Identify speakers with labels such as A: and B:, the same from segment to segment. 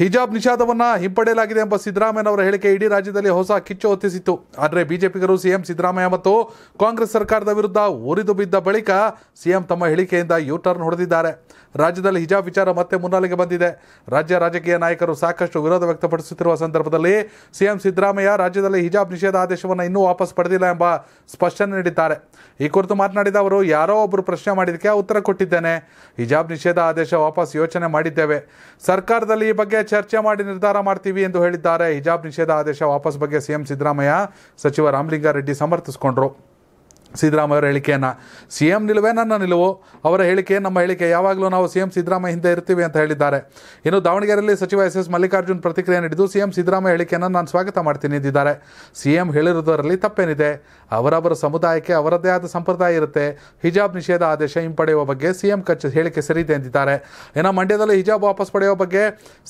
A: ಹಿಜಾಬ್ ನಿಷೇಧವನ್ನ ಹಿಂಪಡೆಯಲಾಗಿದೆ ಎಂಬ ಅವರ ಹೇಳಿಕೆ ಇಡೀ ರಾಜ್ಯದಲ್ಲಿ ಹೊಸ ಕಿಚ್ಚು ಹೊತ್ತಿಸಿತ್ತು ಆದರೆ ಬಿಜೆಪಿಗರು ಸಿಎಂ ಸಿದ್ದರಾಮಯ್ಯ ಮತ್ತು ಕಾಂಗ್ರೆಸ್ ಸರ್ಕಾರದ ವಿರುದ್ಧ ಉರಿದು ಬಿದ್ದ ಬಳಿಕ ಸಿಎಂ ತಮ್ಮ ಹೇಳಿಕೆಯಿಂದ ಯೂ ಟರ್ನ್ ಹೊಡೆದಿದ್ದಾರೆ ರಾಜ್ಯದಲ್ಲಿ ಹಿಜಾಬ್ ವಿಚಾರ ಮತ್ತೆ ಮುನ್ನಾಲೆಗೆ ಬಂದಿದೆ ರಾಜ್ಯ ರಾಜಕೀಯ ನಾಯಕರು ಸಾಕಷ್ಟು ವಿರೋಧ ವ್ಯಕ್ತಪಡಿಸುತ್ತಿರುವ ಸಂದರ್ಭದಲ್ಲಿ ಸಿಎಂ ಸಿದ್ದರಾಮಯ್ಯ ರಾಜ್ಯದಲ್ಲಿ ಹಿಜಾಬ್ ನಿಷೇಧ ಆದೇಶವನ್ನು ಇನ್ನೂ ವಾಪಸ್ ಪಡೆದಿಲ್ಲ ಎಂಬ ಸ್ಪಷ್ಟನೆ ನೀಡಿದ್ದಾರೆ ಈ ಕುರಿತು ಮಾತನಾಡಿದ ಅವರು ಯಾರೋ ಒಬ್ಬರು ಪ್ರಶ್ನೆ ಮಾಡಿದ್ದಕ್ಕೆ ಉತ್ತರ ಕೊಟ್ಟಿದ್ದೇನೆ ಹಿಜಾಬ್ ನಿಷೇಧ ಆದೇಶ ವಾಪಸ್ ಯೋಚನೆ ಮಾಡಿದ್ದೇವೆ ಸರ್ಕಾರದಲ್ಲಿ ಈ ಬಗ್ಗೆ ಚರ್ಚೆ ಮಾಡಿ ನಿರ್ಧಾರ ಮಾಡ್ತೀವಿ ಎಂದು ಹೇಳಿದ್ದಾರೆ ಹಿಜಾಬ್ ನಿಷೇಧ ಆದೇಶ ವಾಪಸ್ ಬಗ್ಗೆ ಸಿಎಂ ಸಿದ್ದರಾಮಯ್ಯ ಸಚಿವ ರಾಮಲಿಂಗಾರೆಡ್ಡಿ ಸಮರ್ಥಿಸಿಕೊಂಡರು ಸಿದ್ದರಾಮಯ್ಯವರ ಹೇಳಿಕೆಯನ್ನು ಸಿ ಎಂ ನಿಲುವೇ ನನ್ನ ನಿಲುವು ಅವರ ಹೇಳಿಕೆ ನಮ್ಮ ಹೇಳಿಕೆ ಯಾವಾಗಲೂ ನಾವು ಸಿ ಎಂ ಸಿದ್ದರಾಮಯ್ಯ ಹಿಂದೆ ಇರ್ತೀವಿ ಅಂತ ಹೇಳಿದ್ದಾರೆ ಇನ್ನು ದಾವಣಗೆರೆಯಲ್ಲಿ ಸಚಿವ ಎಸ್ ಎಸ್ ಮಲ್ಲಿಕಾರ್ಜುನ್ ಪ್ರತಿಕ್ರಿಯೆ ನೀಡಿದ್ದು ಸಿ ಎಂ ಸಿದ್ದರಾಮಯ್ಯ ಹೇಳಿಕೆಯನ್ನು ನಾನು ಸ್ವಾಗತ ಮಾಡ್ತೀನಿ ಎಂದಿದ್ದಾರೆ ಸಿ ಎಂ ಹೇಳಿರುವುದರಲ್ಲಿ ತಪ್ಪೇನಿದೆ ಅವರವರ ಸಮುದಾಯಕ್ಕೆ ಅವರದ್ದೇ ಆದ ಸಂಪ್ರದಾಯ ಇರುತ್ತೆ ಹಿಜಾಬ್ ನಿಷೇಧ ಆದೇಶ ಹಿಂಪಡೆಯುವ ಬಗ್ಗೆ ಸಿ ಎಂ ಕಚ್ ಹೇಳಿಕೆ ಸರಿಯಿದೆ ಎಂದಿದ್ದಾರೆ ಇನ್ನು ಮಂಡ್ಯದಲ್ಲಿ ಹಿಜಾಬ್ ವಾಪಸ್ ಪಡೆಯುವ ಬಗ್ಗೆ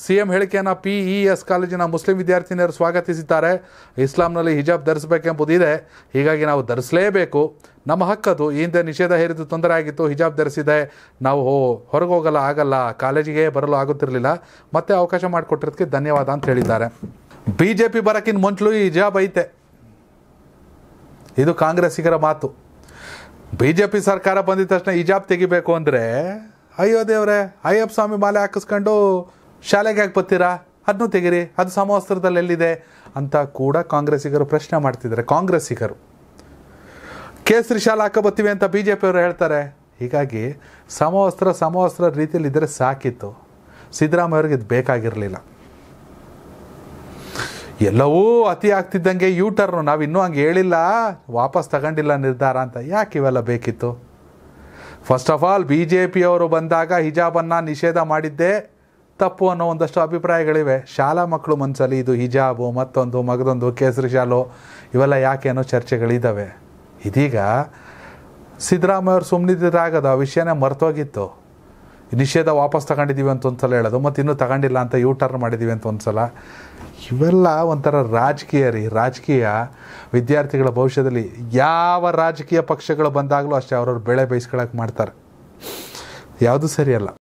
A: ಸಿ ಎಂ ಹೇಳಿಕೆಯನ್ನು ಪಿ ಇ e ಎಸ್ ಕಾಲೇಜಿನ ಮುಸ್ಲಿಂ ವಿದ್ಯಾರ್ಥಿನಿಯರು ಸ್ವಾಗತಿಸಿದ್ದಾರೆ ಇಸ್ಲಾಂನಲ್ಲಿ ಹಿಜಾಬ್ ಧರಿಸಬೇಕೆಂಬುದಿದೆ ಹೀಗಾಗಿ ನಾವು ಧರಿಸಲೇಬೇಕು ನಮ್ಮ ಹಕ್ಕದು ಹಿಂದೆ ನಿಷೇಧ ಹೇರಿದ್ದು ತೊಂದರೆ ಆಗಿತ್ತು ಹಿಜಾಬ್ ಧರಿಸಿದೆ ನಾವು ಹೊರಗೆ ಹೋಗಲ್ಲ ಆಗಲ್ಲ ಕಾಲೇಜಿಗೆ ಬರಲು ಆಗುತ್ತಿರಲಿಲ್ಲ ಮತ್ತೆ ಅವಕಾಶ ಮಾಡಿಕೊಟ್ಟಿರೋದಕ್ಕೆ ಧನ್ಯವಾದ ಅಂತ ಹೇಳಿದ್ದಾರೆ ಬಿ ಜೆ ಪಿ ಬರೋಕ್ಕಿಂತ ಮುಂಚಲೂ ಈ ಹಿಜಾಬ್ ಐತೆ ಇದು ಕಾಂಗ್ರೆಸ್ಸಿಗರ ಮಾತು ಬಿ ಜೆ ಪಿ ಸರ್ಕಾರ ಬಂದಿದ ತಕ್ಷಣ ಹಿಜಾಬ್ ತೆಗಿಬೇಕು ಅಂದರೆ ಅಯ್ಯೋ ದೇವ್ರೆ ಅಯ್ಯಪ್ಪ ಸ್ವಾಮಿ ಮಾಲೆ ಹಾಕಿಸ್ಕೊಂಡು ಶಾಲೆಗೆ ಯಾಕೆ ಬರ್ತೀರಾ ಅದನ್ನು ತೆಗಿರಿ ಅದು ಸಮವಸ್ತ್ರದಲ್ಲಿ ಎಲ್ಲಿದೆ ಅಂತ ಕೂಡ ಕಾಂಗ್ರೆಸ್ಸಿಗರು ಪ್ರಶ್ನೆ ಮಾಡ್ತಿದ್ದಾರೆ ಕಾಂಗ್ರೆಸ್ಸಿಗರು ಕೇಸರಿ ಶಾಲೆ ಹಾಕೋಬತ್ತೀವಿ ಅಂತ ಬಿ ಜೆ ಪಿಯವರು ಹೇಳ್ತಾರೆ ಹೀಗಾಗಿ ಸಮವಸ್ತ್ರ ಸಮವಸ್ತ್ರ ರೀತಿಯಲ್ಲಿ ಇದ್ದರೆ ಸಾಕಿತ್ತು ಸಿದ್ದರಾಮಯ್ಯವ್ರಿಗೆ ಇದು ಬೇಕಾಗಿರಲಿಲ್ಲ ಎಲ್ಲವೂ ಅತಿ ಆಗ್ತಿದ್ದಂಗೆ ಯೂ ಟರ್ನು ನಾವು ಇನ್ನೂ ಹಂಗೆ ಹೇಳಿಲ್ಲ ವಾಪಸ್ ತಗೊಂಡಿಲ್ಲ ನಿರ್ಧಾರ ಅಂತ ಯಾಕೆ ಇವೆಲ್ಲ ಬೇಕಿತ್ತು first of all B J ಪಿಯವರು ಬಂದಾಗ ಹಿಜಾಬನ್ನು ನಿಷೇಧ ಮಾಡಿದ್ದೇ ತಪ್ಪು ಅನ್ನೋ ಒಂದಷ್ಟು ಅಭಿಪ್ರಾಯಗಳಿವೆ ಶಾಲಾ ಮಕ್ಕಳು ಮನಸ್ಸಲ್ಲಿ ಇದು ಹಿಜಾಬು ಮತ್ತೊಂದು ಮಗದೊಂದು ಕೇಸರಿ ಶಾಲು ಇವೆಲ್ಲ ಯಾಕೆ ಅನ್ನೋ ಚರ್ಚೆಗಳಿದ್ದಾವೆ ಇದೀಗ ಸಿದ್ದರಾಮಯ್ಯವ್ರು ಸುಮ್ಮನಿದ್ದಾಗದು ಆ ವಿಷಯನೇ ಮರ್ತೋಗಿತ್ತು ನಿಷೇಧ ವಾಪಸ್ ತಗೊಂಡಿದ್ದೀವಿ ಅಂತ ಒಂದು ಸಲ ಹೇಳೋದು ಮತ್ತು ಇನ್ನೂ ತಗೊಂಡಿಲ್ಲ ಅಂತ ಯೂ ಟರ್ನ್ ಮಾಡಿದ್ದೀವಿ ಅಂತ ಒಂದು ಸಲ ಇವೆಲ್ಲ ಒಂಥರ ರಾಜಕೀಯ ರೀ ರಾಜಕೀಯ ವಿದ್ಯಾರ್ಥಿಗಳ ಭವಿಷ್ಯದಲ್ಲಿ ಯಾವ ರಾಜಕೀಯ ಪಕ್ಷಗಳು ಬಂದಾಗಲೂ ಅಷ್ಟೇ ಅವ್ರವ್ರು ಬೆಳೆ ಬೇಯಿಸ್ಕೊಳಕ್ಕೆ ಮಾಡ್ತಾರೆ ಯಾವುದು ಸರಿಯಲ್ಲ